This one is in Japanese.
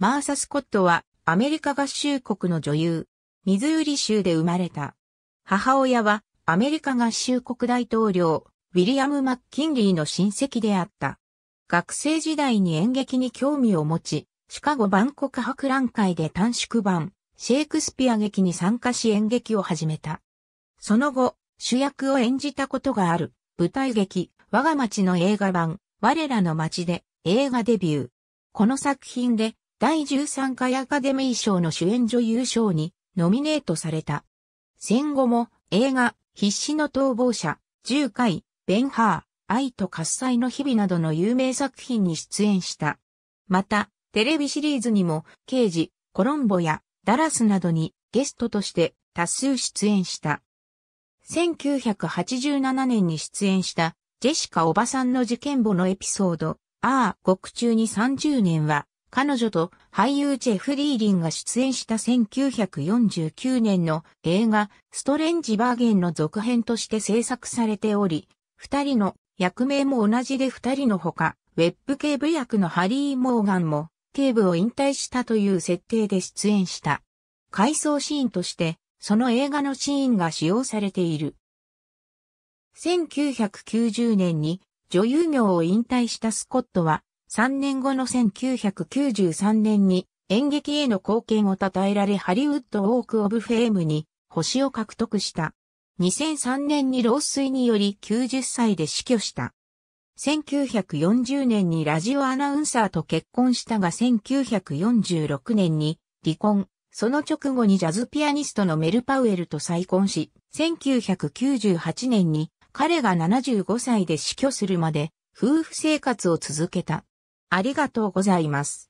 マーサ・スコットはアメリカ合衆国の女優、ミズーリ州で生まれた。母親はアメリカ合衆国大統領、ウィリアム・マッキンリーの親戚であった。学生時代に演劇に興味を持ち、シカゴ万国博覧会で短縮版、シェイクスピア劇に参加し演劇を始めた。その後、主役を演じたことがある、舞台劇、我が町の映画版、我らの町で映画デビュー。この作品で第13回アカデミー賞の主演女優賞にノミネートされた。戦後も映画、必死の逃亡者、10回、ベンハー、愛と喝采の日々などの有名作品に出演した。また、テレビシリーズにも、刑事、コロンボやダラスなどにゲストとして多数出演した。1987年に出演したジェシカおばさんの事件簿のエピソード、ああ、獄中に30年は彼女と俳優ジェフ・リーリンが出演した1949年の映画ストレンジ・バーゲンの続編として制作されており、二人の役名も同じで二人のほか、ウェップ警部役のハリー・モーガンも警部を引退したという設定で出演した。回想シーンとして、その映画のシーンが使用されている。1990年に女優業を引退したスコットは3年後の1993年に演劇への貢献を称えられハリウッドウォーク・オブ・フェームに星を獲得した。2003年に老衰により90歳で死去した。1940年にラジオアナウンサーと結婚したが1946年に離婚、その直後にジャズピアニストのメル・パウエルと再婚し、1998年に彼が75歳で死去するまで夫婦生活を続けた。ありがとうございます。